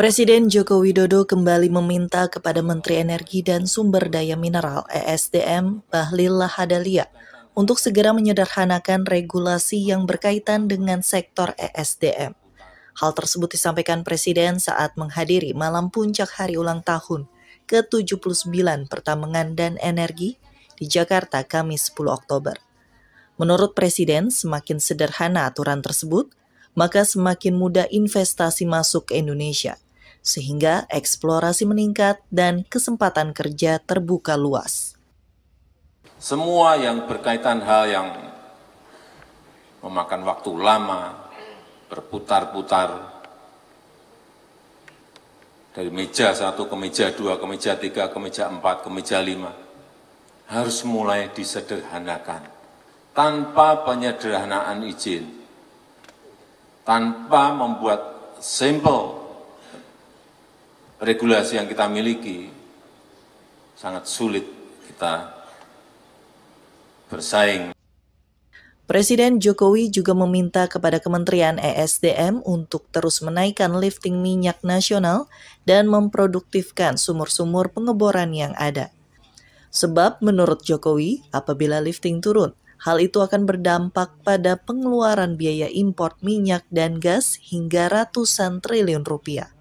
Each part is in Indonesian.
Presiden Joko Widodo kembali meminta kepada Menteri Energi dan Sumber Daya Mineral ESDM Bahlil Lahadalia untuk segera menyederhanakan regulasi yang berkaitan dengan sektor ESDM. Hal tersebut disampaikan Presiden saat menghadiri malam puncak hari ulang tahun ke-79 Pertambangan dan Energi di Jakarta Kamis 10 Oktober. Menurut Presiden, semakin sederhana aturan tersebut, maka semakin mudah investasi masuk ke Indonesia – sehingga eksplorasi meningkat dan kesempatan kerja terbuka luas. Semua yang berkaitan hal yang memakan waktu lama, berputar-putar, dari meja satu ke meja dua, ke meja tiga, ke meja empat, ke meja lima, harus mulai disederhanakan. Tanpa penyederhanaan izin, tanpa membuat simple regulasi yang kita miliki, sangat sulit kita bersaing. Presiden Jokowi juga meminta kepada Kementerian ESDM untuk terus menaikkan lifting minyak nasional dan memproduktifkan sumur-sumur pengeboran yang ada. Sebab menurut Jokowi, apabila lifting turun, hal itu akan berdampak pada pengeluaran biaya impor minyak dan gas hingga ratusan triliun rupiah.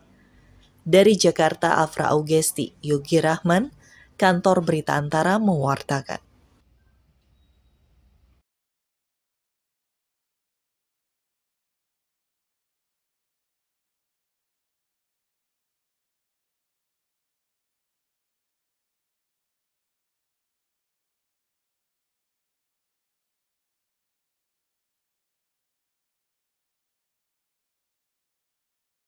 Dari Jakarta Afra Augesti, Yogi Rahman, Kantor Berita Antara mewartakan.